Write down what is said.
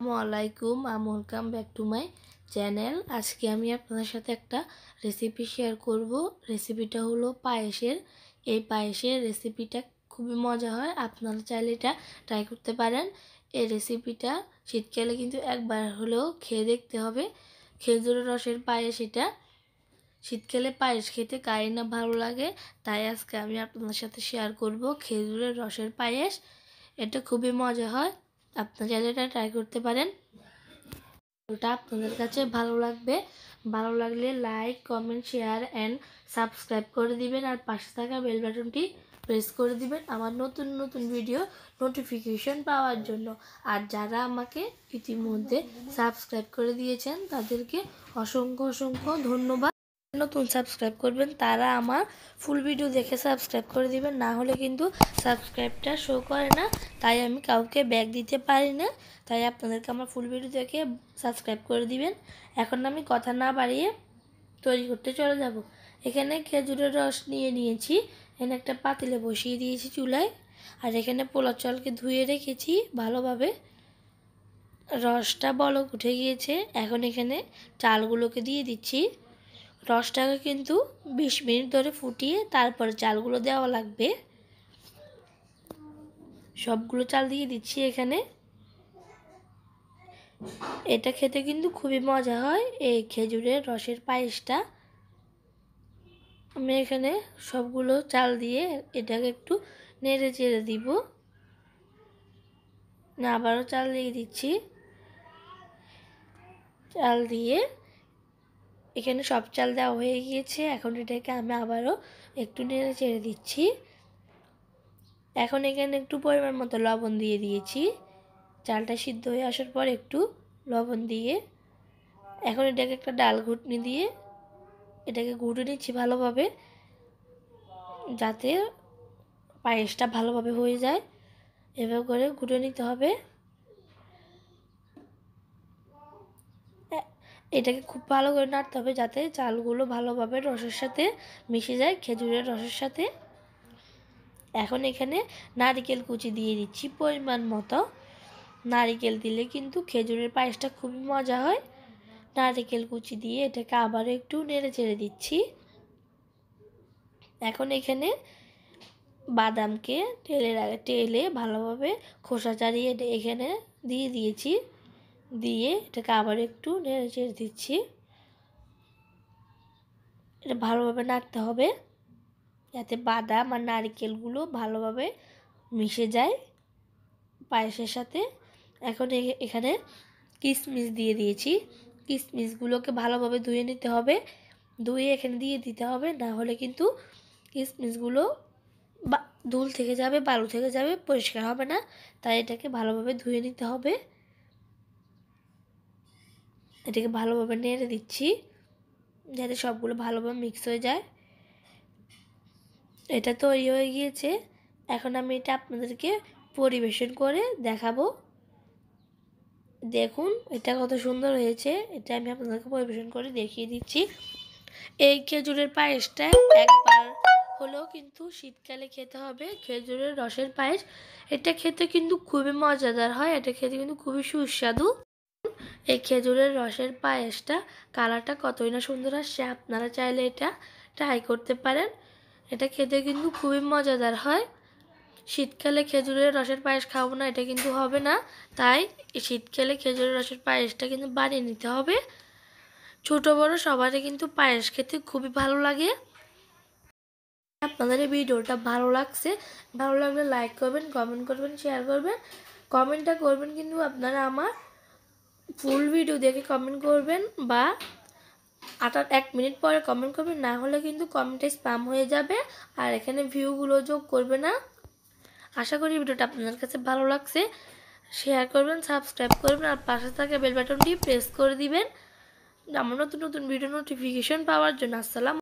আসসালামাইকুম I'm welcome back to my channel আজকে আমি আপনাদের সাথে একটা রেসিপি শেয়ার করব রেসিপিটা হলো পায়েসের এই পায়েসের রেসিপিটা খুবই মজা হয় আপনারা চাইলে এটা ট্রাই করতে পারেন এই রেসিপিটা শীতকালে কিন্তু একবার হলেও খেয়ে দেখতে হবে খেজুরের রসের পায়েস এটা শীতকালে পায়েস খেতে কারি না ভালো লাগে তাই আজকে আমি আপনাদের সাথে শেয়ার করব খেজুরের রসের পায়েস এটা খুবই মজা হয় আপনার এটা ট্রাই করতে পারেন ওটা আপনাদের কাছে ভালো লাগবে ভালো লাগলে like comment share and subscribe করে দিবেন আর পাশে থাকা বেল বাটনটি প্রেস করে দিবেন আমার নতুন নতুন ভিডিও নোটিফিকেশন পাওয়ার জন্য আর যারা আমাকে ইতিমধ্যে সাবস্ক্রাইব করে দিয়েছেন তাদেরকে অসংখ্য অসংখ্য ধন্যবাদ নতুন সাবস্ক্রাইব করবেন তারা আমার ফুল ভিডিও দেখে সাবস্ক্রাইব করে দিবেন না হলে কিন্তু সাবস্ক্রাইবটা শো করে না তাই আমি কাউকে ব্যাগ দিতে পারি না তাই আপনাদেরকে আমার ফুল ভিডিও দেখে সাবস্ক্রাইব করে দিবেন এখন আমি কথা না বাড়িয়ে তৈরি করতে চলে যাব। এখানে খেজুরের রস নিয়ে নিয়েছি এখানে একটা পাতিলে বসিয়ে দিয়েছি চুলায় আর এখানে পোলা চলকে ধুয়ে রেখেছি ভালোভাবে রসটা বলক উঠে গিয়েছে এখন এখানে চালগুলোকে দিয়ে দিচ্ছি রসটাকে কিন্তু বিশ মিনিট ধরে ফুটিয়ে তারপর চালগুলো দেওয়া লাগবে সবগুলো চাল দিয়ে দিচ্ছি এখানে এটা খেতে কিন্তু খুবই মজা হয় এই খেজুরের রসের পায়েসটা আমি এখানে সবগুলো চাল দিয়ে এটাকে একটু নেড়ে চেড়ে দিব আবারও চাল দিয়ে দিচ্ছি চাল দিয়ে এখানে সব চাল দেওয়া হয়ে গিয়েছে এখন এটাকে আমি আবারও একটু নেড়ে ছেড়ে দিচ্ছি এখন এখানে একটু পরিমাণ মতো লবণ দিয়ে দিয়েছি চালটা সিদ্ধ হয়ে আসার পর একটু লবণ দিয়ে এখন এটাকে একটা ডাল ঘুটনি দিয়ে এটাকে ঘুটে নিচ্ছি ভালোভাবে যাতে পায়েসটা ভালোভাবে হয়ে যায় এভাবে করে ঘুটে নিতে হবে এটাকে খুব ভালো করে নাড়তে হবে যাতে চালগুলো ভালোভাবে রসের সাথে মিশে যায় খেজুরের রসের সাথে এখন এখানে নারিকেল কুচি দিয়ে দিচ্ছি পরিমাণ মতো নারিকেল দিলে কিন্তু খেজুরের পায়েসটা খুবই মজা হয় নারিকেল কুচি দিয়ে এটাকে আবার একটু নেড়ে চেড়ে দিচ্ছি এখন এখানে বাদামকে তেলে তেলে ভালোভাবে খোসা চাড়িয়ে এখানে দিয়ে দিয়েছি দিয়ে এটাকে আবার একটু নেড়ে চেড়ে দিচ্ছি এটা ভালোভাবে নাড়তে হবে যাতে বাদাম আর নারকেলগুলো ভালোভাবে মিশে যায় পায়েসের সাথে এখন এখানে কিশমিশ দিয়ে দিয়েছি কিশমিশগুলোকে ভালোভাবে ধুয়ে নিতে হবে ধুয়ে এখানে দিয়ে দিতে হবে না হলে কিন্তু কিশমিশগুলো ধুল থেকে যাবে বালু থেকে যাবে পরিষ্কার হবে না তাই এটাকে ভালোভাবে ধুয়ে নিতে হবে এটাকে ভালোভাবে নেড়ে দিচ্ছি যাতে সবগুলো ভালোভাবে মিক্স হয়ে যায় এটা তৈরি হয়ে গিয়েছে এখন আমি এটা আপনাদেরকে পরিবেশন করে দেখাবো দেখুন এটা কত সুন্দর হয়েছে এটা আমি আপনাদেরকে পরিবেশন করে দেখিয়ে দিচ্ছি এই খেজুরের পায়েসটা একবার হলেও কিন্তু শীতকালে খেতে হবে খেজুরের রসের পায়েস এটা খেতে কিন্তু খুবই মজাদার হয় এটা খেতে কিন্তু খুবই সুস্বাদু এই খেজুরের রসের পায়েসটা কালারটা কতই না সুন্দর আসছে আপনারা চাইলে এটা ট্রাই করতে পারেন এটা খেতে কিন্তু খুবই মজাদার হয় শীতকালে খেজুরের রসের পায়েস খাবো না এটা কিন্তু হবে না তাই শীতকালে খেজুরের রসের পায়েসটা কিন্তু বানিয়ে নিতে হবে ছোট বড় সবারই কিন্তু পায়েস খেতে খুবই ভালো লাগে আপনাদের এই ভিডিওটা ভালো লাগছে ভালো লাগলে লাইক করবেন কমেন্ট করবেন শেয়ার করবেন কমেন্টটা করবেন কিন্তু আপনারা আমার ফুল ভিডিও দেখে কমেন্ট করবেন বা আটার এক মিনিট পরে কমেন্ট করবেন না হলে কিন্তু কমেন্টে স্প্যাম হয়ে যাবে আর এখানে ভিউগুলো যোগ করবে না আশা করি ভিডিওটা আপনাদের কাছে ভালো লাগছে শেয়ার করবেন সাবস্ক্রাইব করবেন আর পাশে থাকা বেল বাটনটি প্রেস করে দিবেন আমার নতুন নতুন ভিডিও নোটিফিকেশন পাওয়ার জন্য আসসালাম